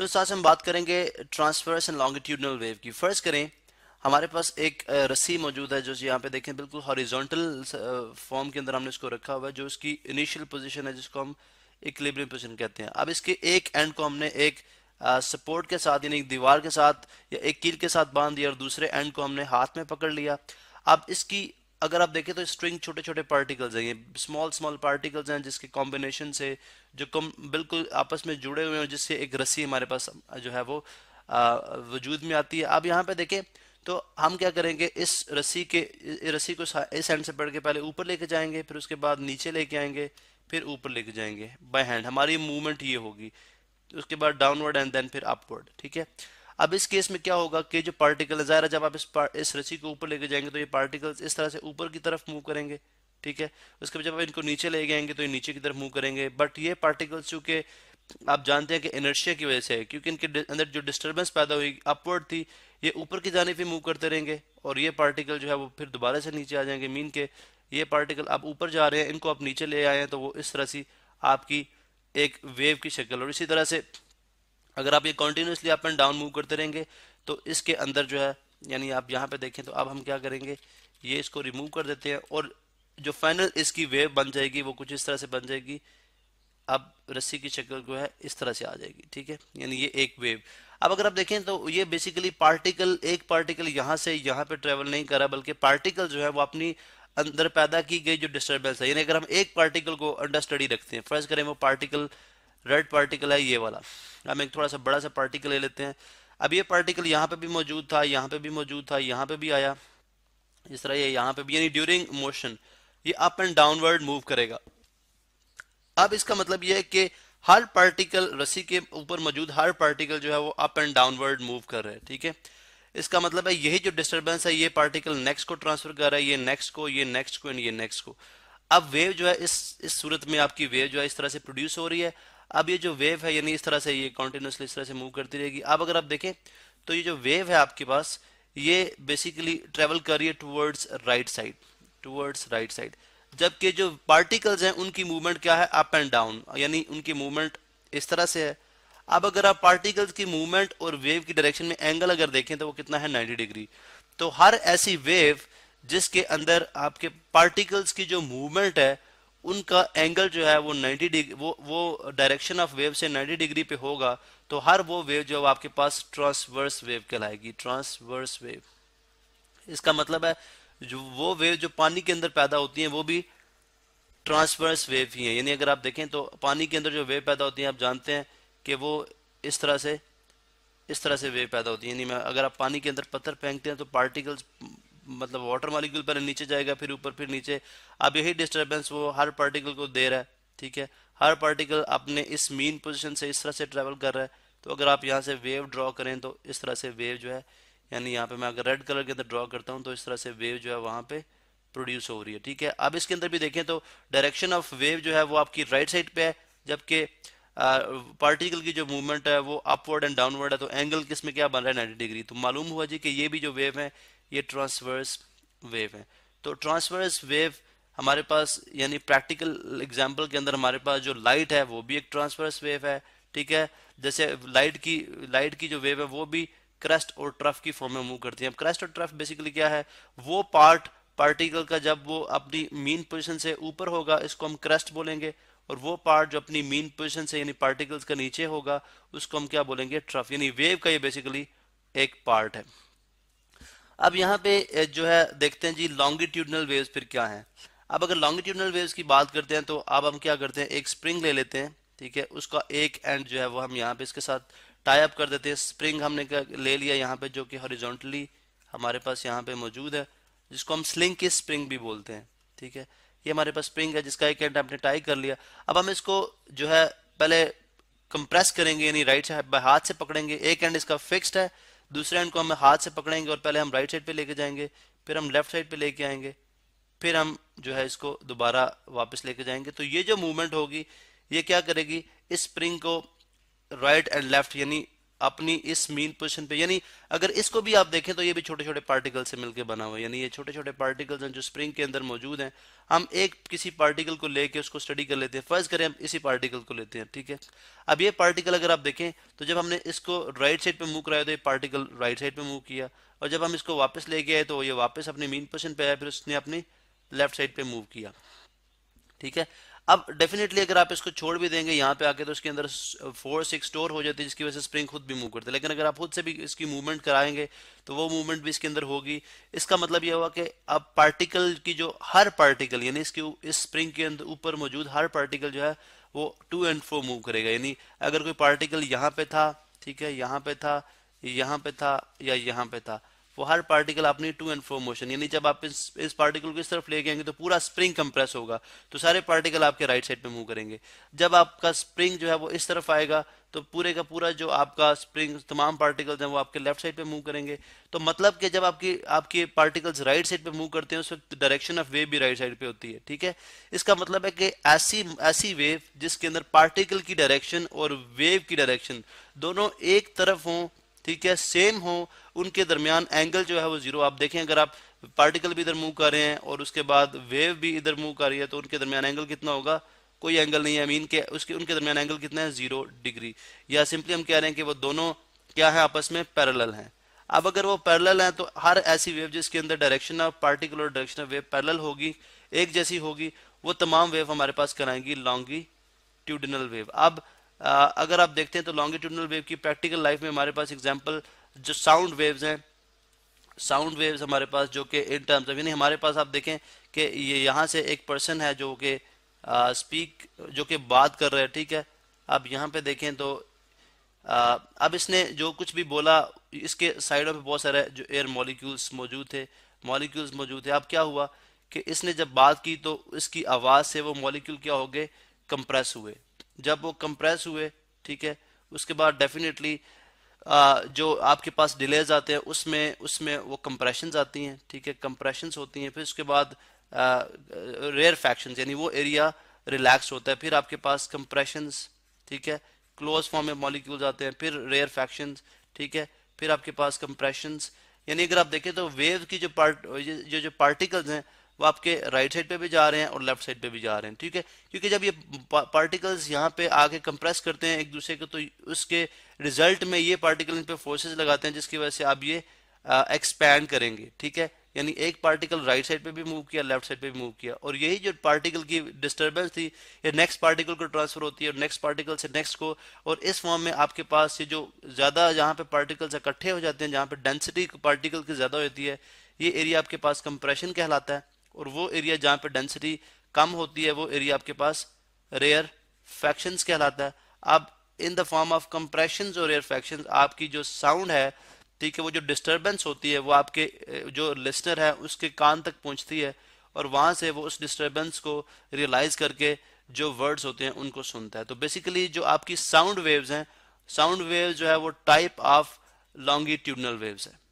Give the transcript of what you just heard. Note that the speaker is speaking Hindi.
सो इस साथ हम बात करेंगे ट्रांसफर्स एंड लॉन्गिट्यूडनल वेव की फर्स्ट करें हमारे पास एक रस्सी मौजूद है जो यहाँ पे देखें बिल्कुल हॉरिजॉन्टल फॉर्म के अंदर हमने इसको रखा हुआ है जो इसकी इनिशियल पोजीशन है जिसको हम इक्लिब्रियम पोजीशन कहते हैं अब इसके एक एंड को हमने एक सपोर्ट के साथ यानी दीवार के साथ या एक कील के साथ बांध दिया और दूसरे एंड को हमने हाथ में पकड़ लिया अब इसकी अगर आप देखें तो स्ट्रिंग छोटे छोटे पार्टिकल्स हैं ये स्मॉल स्मॉल पार्टिकल्स हैं जिसके कॉम्बिनेशन से जो कम बिल्कुल आपस में जुड़े हुए हैं जिससे एक रस्सी हमारे पास जो है वो वजूद में आती है अब यहाँ पे देखें तो हम क्या करेंगे इस रस्सी के रस्सी को इस हैंड से पढ़ के पहले ऊपर लेके जाएंगे फिर उसके बाद नीचे लेके आएंगे फिर ऊपर लेके जाएंगे बाय हैंड हमारी मूवमेंट ये होगी उसके बाद डाउनवर्ड एंड देन फिर अपवर्ड ठीक है अब इस केस में क्या होगा कि जो पार्टिकल ज़ाहिर है जब आप इस इस रस्सी को ऊपर लेके जाएंगे तो ये पार्टिकल्स इस तरह से ऊपर की तरफ मूव करेंगे ठीक है उसके बाद जब आप इनको नीचे ले जाएंगे तो ये नीचे की तरफ मूव करेंगे बट ये पार्टिकल्स चूंकि आप जानते हैं कि इनर्शिया की वजह से है क्योंकि इनके अंदर जो डिस्टर्बेंस पैदा हुई अपवर्ड थी ये ऊपर की जाने पर मूव करते रहेंगे और ये पार्टिकल जो है वो फिर दोबारा से नीचे आ जाएंगे मीन के ये पार्टिकल आप ऊपर जा रहे हैं इनको आप नीचे ले आए हैं तो वो इस तरह से आपकी एक वेव की शक्ल और इसी तरह से अगर आप ये continuously up and down move करते रहेंगे तो इसके अंदर जो है यानी आप यहाँ पे देखें तो अब हम क्या करेंगे ये इसको रिमूव कर देते हैं और जो फाइनल इसकी वेव बन जाएगी वो कुछ इस तरह से बन जाएगी अब रस्सी की शक्ल जो है इस तरह से आ जाएगी ठीक है यानी ये एक वेव अब अगर आप देखें तो ये बेसिकली पार्टिकल एक पार्टिकल यहाँ से यहाँ पे ट्रेवल नहीं कर रहा बल्कि पार्टिकल जो है वो अपनी अंदर पैदा की गई जो डिस्टर्बेंस है यानी अगर हम एक पार्टिकल को अंडर स्टडी रखते हैं फर्ज करें वो पार्टिकल रेड पार्टिकल है ये वाला हम एक थोड़ा सा बड़ा सा पार्टिकल ले लेते हैं अब ये पार्टिकल यहाँ पे भी मौजूद था यहाँ पे भी मौजूद था यहाँ पे भी आया इस तरह ये यहाँ पे भी यानी ड्यूरिंग मोशन ये अप एंड डाउनवर्ड मूव करेगा अब इसका मतलब ये है कि हर पार्टिकल रस्सी के ऊपर मौजूद हर पार्टिकल जो है वो अप एंड डाउनवर्ड मूव कर रहे हैं ठीक है इसका मतलब है यही जो डिस्टर्बेंस है ये पार्टिकल नेक्स्ट को ट्रांसफर कर रहा है ये नेक्स्ट को ये नेक्स्ट को एंड ये नेक्स्ट को अब वेव जो है इस इस सूरत में आपकी वेव जो है इस तरह से प्रोड्यूस हो रही है अब ये जो वेव है यानी इस तरह से ये कॉन्टिन्यूसली इस तरह से मूव करती रहेगी अब अगर आप देखें तो ये जो वेव है आपके पास ये बेसिकली ट्रेवल कर रही है towards right side towards right side जबकि जो पार्टिकल्स हैं उनकी मूवमेंट क्या है अप एंड डाउन यानी उनकी मूवमेंट इस तरह से है अब अगर आप पार्टिकल्स की मूवमेंट और वेव की डायरेक्शन में एंगल अगर देखें तो वो कितना है 90 डिग्री तो हर ऐसी वेव जिसके अंदर आपके पार्टिकल्स की जो मूवमेंट है उनका एंगल जो है वो 90 डिग्री वो वो डायरेक्शन ऑफ वेव से 90 डिग्री पे होगा तो हर वो वेव जो आपके पास ट्रांसवर्स वेव कहलाएगी ट्रांसवर्स वेव इसका मतलब है जो वो वेव जो पानी के अंदर पैदा होती है वो भी ट्रांसवर्स वेव ही है यानी अगर आप देखें तो पानी के अंदर जो वेव पैदा होती है आप जानते हैं कि वो इस तरह से इस तरह से वेव पैदा होती है यानी मैं अगर आप पानी के अंदर पत्थर फेंकते हैं तो पार्टिकल्स मतलब वाटर मालिक्यूल पहले नीचे जाएगा फिर ऊपर फिर नीचे अब यही डिस्टर्बेंस वो हर पार्टिकल को दे रहा है ठीक है हर पार्टिकल अपने इस मीन पोजिशन से इस तरह से ट्रेवल कर रहा है तो अगर आप यहाँ से वेव ड्रॉ करें तो इस तरह से वेव जो है यानी यहाँ पे मैं अगर रेड कलर के अंदर ड्रॉ करता हूँ तो इस तरह से वेव जो है वहाँ पे प्रोड्यूस हो रही है ठीक है अब इसके अंदर भी देखें तो डायरेक्शन ऑफ वेव जो है वो आपकी राइट right साइड पे है जबकि पार्टिकल की जो मूवमेंट है वो अपवर्ड एंड डाउनवर्ड है तो एंगल किस में क्या बन रहा है नाइन्टी डिग्री तो मालूम हुआ जी कि ये भी जो वेव है ये ट्रांसवर्स वेव है तो ट्रांसवर्स वेव हमारे पास यानी प्रैक्टिकल एग्जाम्पल के अंदर हमारे पास जो लाइट है वो भी एक ट्रांसवर्स वेव है ठीक है जैसे लाइट की लाइट की जो वेव है वो भी क्रस्ट और ट्रफ की फॉर्म में मूव करती है अब क्रस्ट और ट्रफ बेसिकली क्या है वो पार्ट पार्टिकल का जब वो अपनी मीन पोजिशन से ऊपर होगा इसको हम क्रस्ट बोलेंगे और वो पार्ट जो अपनी मीन पोजिशन से यानी पार्टिकल्स का नीचे होगा उसको हम क्या बोलेंगे ट्रफ यानी वेव का ये बेसिकली एक पार्ट है अब यहाँ पे जो है देखते हैं जी लॉन्गिट्यूडनल वेव्स फिर क्या हैं अब अगर लॉन्गिट्यूडनल वेव्स की बात करते हैं तो अब हम क्या करते हैं एक स्प्रिंग ले लेते हैं ठीक है उसका एक एंड जो है वो हम यहाँ पे इसके साथ टाई अप कर देते हैं स्प्रिंग हमने ले लिया यहाँ पे जो कि हॉरिजॉन्टली हमारे पास यहाँ पे मौजूद है जिसको हम स्लिंग की स्प्रिंग भी बोलते हैं ठीक है ये हमारे पास स्प्रिंग है जिसका एक एंड हमने टाई कर लिया अब हम इसको जो है पहले कंप्रेस करेंगे यानी राइट साइड हाथ से पकड़ेंगे एक एंड इसका फिक्स्ड है दूसरे एंड को हम हाथ से पकड़ेंगे और पहले हम राइट साइड पे लेके जाएंगे फिर हम लेफ्ट साइड पे लेके आएंगे फिर हम जो है इसको दोबारा वापस लेके जाएंगे तो ये जो मूवमेंट होगी ये क्या करेगी इस स्प्रिंग को राइट एंड लेफ्ट यानी अपनी इस मीन पोजिशन पे यानी अगर इसको भी आप देखें तो ये भी छोटे छोटे पार्टिकल से मिलकर बना हुआ है यानी ये छोटे छोटे पार्टिकल्स हैं जो स्प्रिंग के अंदर मौजूद हैं हम एक किसी पार्टिकल को लेके उसको स्टडी कर लेते हैं फर्ज करें हम इसी पार्टिकल को लेते हैं ठीक है अब ये पार्टिकल अगर आप देखें तो जब हमने इसको राइट साइड पर मूव कराया तो ये पार्टिकल राइट साइड पर मूव किया और जब हम इसको वापस लेके आए तो ये वापस अपनी मीन पोजिशन पर आया फिर उसने अपनी लेफ्ट साइड पर मूव किया ठीक है अब डेफिनेटली अगर आप इसको छोड़ भी देंगे यहाँ पे आके तो इसके अंदर फोर्स एक स्टोर हो जाती है जिसकी वजह से स्प्रिंग खुद भी मूव करते हैं लेकिन अगर आप खुद से भी इसकी मूवमेंट कराएंगे तो वो मूवमेंट भी इसके अंदर होगी इसका मतलब यह हुआ कि अब पार्टिकल की जो हर पार्टिकल यानी इसके इस स्प्रिंग के अंदर ऊपर मौजूद हर पार्टिकल जो है वो टू एंड फोर मूव करेगा यानी अगर कोई पार्टिकल यहाँ पे था ठीक है यहाँ पे था यहाँ पे था या यहाँ पे था वो हर पार्टिकल अपनी टू एंड फ्रो मोशन यानी जब आप इस इस पार्टिकल को इस तरफ ले जाएंगे तो पूरा स्प्रिंग कंप्रेस होगा तो सारे पार्टिकल आपके राइट साइड पे मूव करेंगे जब आपका स्प्रिंग जो है वो इस तरफ आएगा तो पूरे का पूरा जो आपका स्प्रिंग तमाम पार्टिकल्स हैं वो आपके लेफ्ट साइड पे मूव करेंगे तो मतलब कि जब आपकी आपके पार्टिकल्स राइट साइड पे मूव करते हैं उस वक्त डायरेक्शन ऑफ वेव भी राइट साइड पे होती है ठीक है इसका मतलब है कि ऐसी ऐसी वेव जिसके अंदर पार्टिकल की डायरेक्शन और वेव की डायरेक्शन दोनों एक तरफ हों ठीक है सेम हो उनके दरमियान एंगल जो है वो जीरो आप देखें अगर आप पार्टिकल भी इधर मूव कर रहे हैं और उसके बाद वेव भी इधर मूव कर रही है तो उनके दरमियान एंगल कितना होगा कोई एंगल नहीं है मीन के उसके उनके दरमियान एंगल कितना है जीरो डिग्री या सिंपली हम कह रहे हैं कि वो दोनों क्या है आपस में पैरल हैं अब अगर वो पैरल हैं तो हर ऐसी वेव जिसके अंदर direction of particular direction of wave parallel होगी एक जैसी होगी वो तमाम वेव हमारे पास कराएंगी लॉन्गी ट्यूडिनल वेव अब अगर आप देखते हैं तो लॉन्गिट्यूडनल वेव की प्रैक्टिकल लाइफ में हमारे पास एग्जाम्पल जो साउंड वेव्स हैं साउंड वेव्स हमारे पास जो कि इन टर्म्स ऑफ यानी हमारे पास आप देखें कि ये यहाँ से एक पर्सन है जो कि स्पीक जो कि बात कर रहे हैं ठीक है अब यहाँ पे देखें तो आ, अब इसने जो कुछ भी बोला इसके साइडों पे बहुत सारे जो एयर मॉलिक्यूल्स मौजूद थे मॉलिक्यूल्स मौजूद थे अब क्या हुआ कि इसने जब बात की तो इसकी आवाज़ से वो मॉलिक्यूल क्या हो गए कंप्रेस हुए जब वो कंप्रेस हुए ठीक है उसके बाद डेफिनेटली जो आपके पास डिलेज आते हैं उसमें उसमें वो कंप्रेशन आती हैं ठीक है कंप्रेशन होती हैं फिर उसके बाद रेयर फैक्शन यानी वो एरिया रिलैक्स होता है फिर आपके पास कंप्रेशन ठीक है क्लोज फॉर्म में मॉलिक्यूल्स आते हैं फिर रेयर फैक्शन ठीक है फिर आपके पास कंप्रेशन यानी अगर आप देखें तो वेव की जो पार्ट जो जो पार्टिकल्स हैं वो आपके राइट साइड पे भी जा रहे हैं और लेफ्ट साइड पे भी जा रहे हैं ठीक है क्योंकि जब ये पार्टिकल्स यहाँ पे आके कंप्रेस करते हैं एक दूसरे को तो उसके रिजल्ट में ये पार्टिकल इन पे फोर्सेज लगाते हैं जिसकी वजह से आप ये एक्सपैंड करेंगे ठीक है यानी एक पार्टिकल राइट साइड पे भी मूव किया लेफ्ट साइड पे भी मूव किया और यही जो पार्टिकल की डिस्टरबेंस थी ये नेक्स्ट पार्टिकल को ट्रांसफर होती है और नेक्स्ट पार्टिकल से नेक्स्ट को और इस फॉर्म में आपके पास ये जो ज़्यादा जहाँ पे पार्टिकल्स इकट्ठे हो जाते हैं जहाँ पे डेंसिटी पार्टिकल की ज़्यादा होती है ये एरिया आपके पास कंप्रेशन कहलाता है और वो एरिया जहाँ पे डेंसिटी कम होती है वो एरिया आपके पास रेयर फैक्शन कहलाता है अब in the form of compression और रेयर फैक्शन आपकी जो साउंड है ठीक है वो जो डिस्टर्बेंस होती है वो आपके जो लिस्टर है उसके कान तक पहुँचती है और वहाँ से वो उस डिस्टर्बेंस को रियलाइज करके जो वर्ड्स होते हैं उनको सुनता है तो बेसिकली जो आपकी साउंड वेव्स हैं साउंड वेव्स जो है वो टाइप ऑफ लॉन्गिट्यूडनल वेव्स है